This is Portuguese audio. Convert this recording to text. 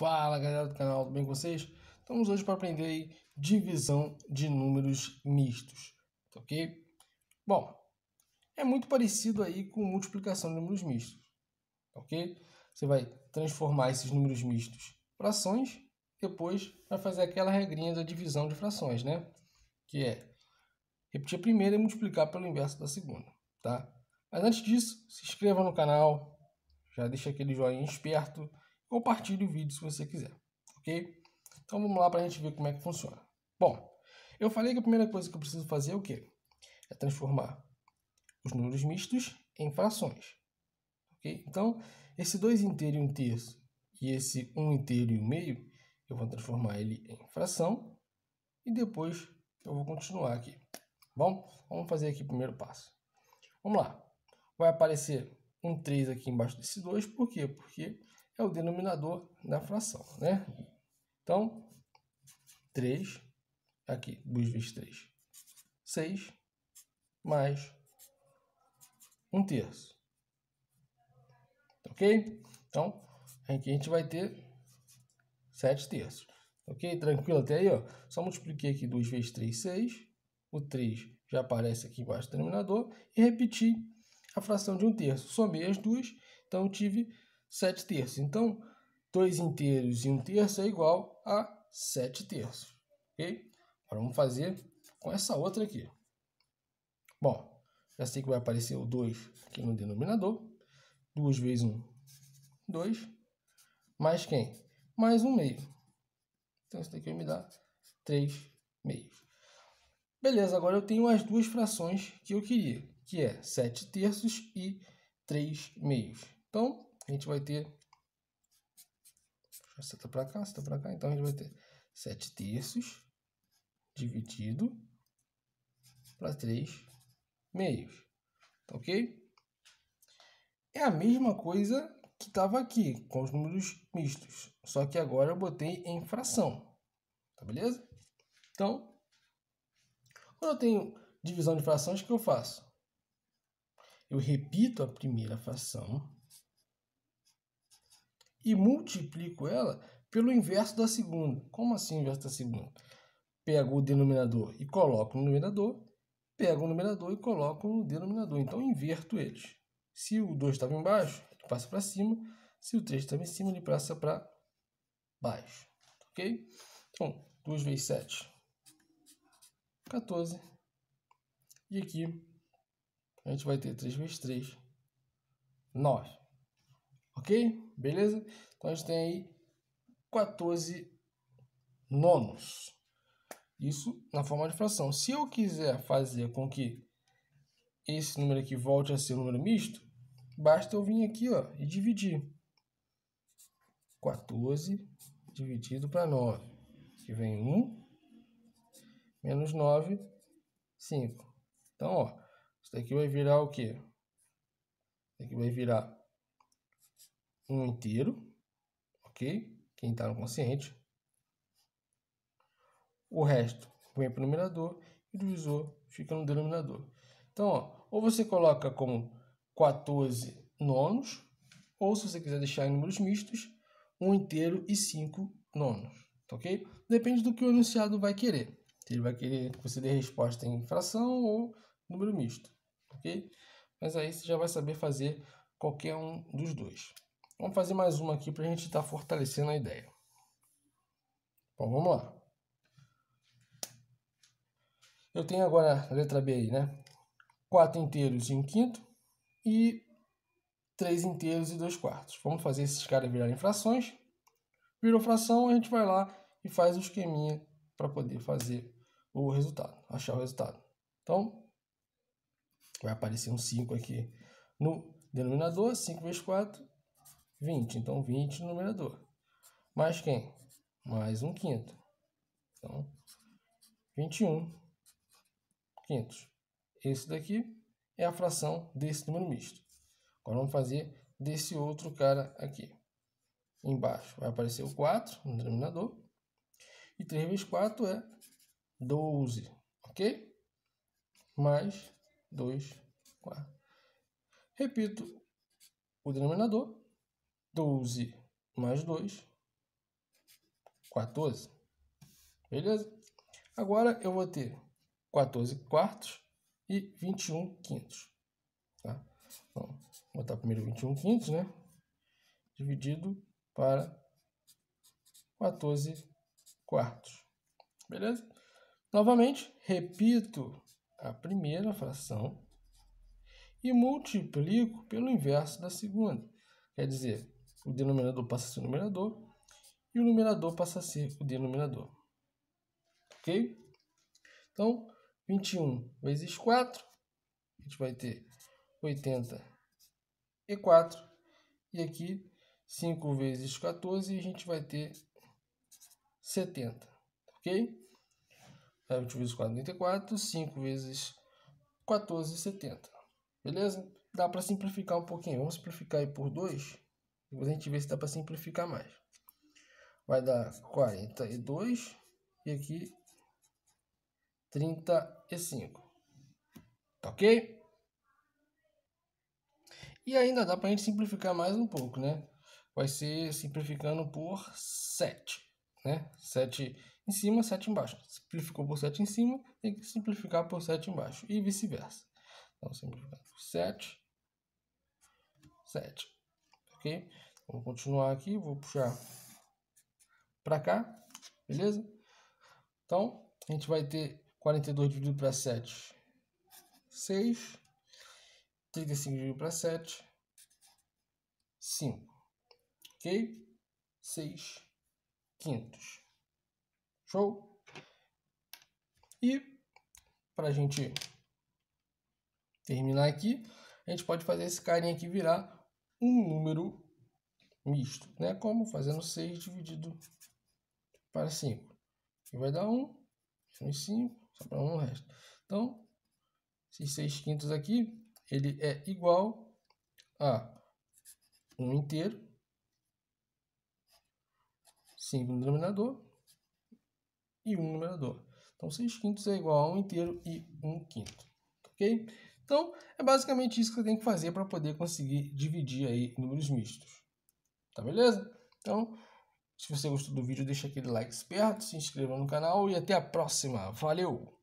Fala galera do canal, tudo bem com vocês? Estamos hoje para aprender aí, divisão de números mistos, tá ok? Bom, é muito parecido aí com multiplicação de números mistos, tá ok? Você vai transformar esses números mistos em frações, depois vai fazer aquela regrinha da divisão de frações, né? Que é repetir a primeira e multiplicar pelo inverso da segunda, tá? Mas antes disso, se inscreva no canal, já deixa aquele joinha esperto, compartilhe o vídeo se você quiser, ok? Então vamos lá para a gente ver como é que funciona. Bom, eu falei que a primeira coisa que eu preciso fazer é o quê? É transformar os números mistos em frações, ok? Então, esse 2 inteiro e 1 um terço e esse 1 um inteiro e 1 um meio, eu vou transformar ele em fração e depois eu vou continuar aqui. Tá bom, vamos fazer aqui o primeiro passo. Vamos lá. Vai aparecer um 3 aqui embaixo desse 2, por quê? Porque é o denominador da fração, né? Então, 3, aqui, 2 vezes 3, 6, mais 1 terço. Ok? Então, aqui a gente vai ter 7 terços. Ok? Tranquilo até aí, ó. Só multipliquei aqui 2 vezes 3, 6. O 3 já aparece aqui embaixo do denominador. E repeti a fração de 1 terço. Somei as duas, então tive 7 terços. Então, 2 inteiros e 1 terço é igual a 7 terços. Ok? Agora vamos fazer com essa outra aqui. Bom, já sei que vai aparecer o 2 aqui no denominador. 2 vezes 1, 2. Mais quem? Mais 1 meio. Então, isso daqui vai me dar 3 meios. Beleza, agora eu tenho as duas frações que eu queria, que é 7 terços e 3 meios. Então, a gente vai ter. seta tá para cá, seta tá para cá. Então a gente vai ter 7 terços dividido para 3 meios. Tá ok? É a mesma coisa que estava aqui com os números mistos, só que agora eu botei em fração. Tá beleza? Então, quando eu tenho divisão de frações, o que eu faço? Eu repito a primeira fração e multiplico ela pelo inverso da segunda. Como assim o inverso da segunda? Pego o denominador e coloco no numerador, pego o numerador e coloco no denominador. Então inverto eles. Se o 2 estava embaixo, ele passa para cima. Se o 3 estava em cima, ele passa para baixo. Ok? Então, 2 vezes 7, 14. E aqui a gente vai ter 3 vezes 3, 9. Ok? Beleza? Então a gente tem aí 14 nonos. Isso na forma de fração. Se eu quiser fazer com que esse número aqui volte a ser um número misto, basta eu vir aqui ó, e dividir. 14 dividido para 9, que vem 1, menos 9, 5. Então, ó, isso daqui vai virar o quê? Isso daqui vai virar um inteiro, ok? Quem está no consciente. O resto vem para o numerador e o divisor fica no denominador. Então, ó, ou você coloca como 14 nonos, ou se você quiser deixar em números mistos, um inteiro e cinco nonos, tá ok? Depende do que o enunciado vai querer. Se ele vai querer que você dê resposta em fração ou número misto, ok? Mas aí você já vai saber fazer qualquer um dos dois. Vamos fazer mais uma aqui para a gente estar tá fortalecendo a ideia. Bom, vamos lá. Eu tenho agora a letra B aí, né? 4 inteiros e um quinto e 3 inteiros e 2 quartos. Vamos fazer esses caras virarem frações. Virou fração, a gente vai lá e faz o um esqueminha para poder fazer o resultado, achar o resultado. Então, vai aparecer um 5 aqui no denominador, 5 vezes 4 20. Então, 20 no numerador. Mais quem? Mais um quinto. Então, 21 quintos. Esse daqui é a fração desse número misto. Agora vamos fazer desse outro cara aqui. Embaixo vai aparecer o 4 no denominador. E 3 vezes 4 é 12, ok? Mais 2, 4. Repito o denominador 12 mais 2, 14. Beleza? Agora eu vou ter 14 quartos e 21 quintos. Tá? Então, vou botar primeiro 21 quintos, né? Dividido para 14 quartos. Beleza? Novamente, repito a primeira fração e multiplico pelo inverso da segunda. Quer dizer, o denominador passa a ser o numerador e o numerador passa a ser o denominador. Ok? Então, 21 vezes 4, a gente vai ter 84. E aqui, 5 vezes 14, a gente vai ter 70. Ok? 20 vezes 44, 5 vezes 14, 70. Beleza? Dá para simplificar um pouquinho. Vamos simplificar aí por 2. Depois a gente vê se dá para simplificar mais. Vai dar 42 e aqui 35. Tá ok? E ainda dá para a gente simplificar mais um pouco, né? Vai ser simplificando por 7, né? 7 em cima, 7 embaixo. Simplificou por 7 em cima, tem que simplificar por 7 embaixo e vice-versa. Então, simplificando por 7, 7 ok? Vou continuar aqui, vou puxar para cá, beleza? Então, a gente vai ter 42 dividido para 7, 6. 35 dividido para 7, 5. Ok? 6 quintos. Show? E, para a gente terminar aqui, a gente pode fazer esse carinha aqui virar um número misto, né? Como fazendo 6 dividido para 5. E vai dar 1, um, 5, só para 1 um o resto. Então, esses 6 quintos aqui, ele é igual a 1 um inteiro, 5 no denominador e 1 um no numerador. Então, 6 quintos é igual a 1 um inteiro e 1 um quinto, ok? Então, é basicamente isso que você tem que fazer para poder conseguir dividir aí números mistos. Tá beleza? Então, se você gostou do vídeo, deixa aquele like esperto, se inscreva no canal e até a próxima. Valeu!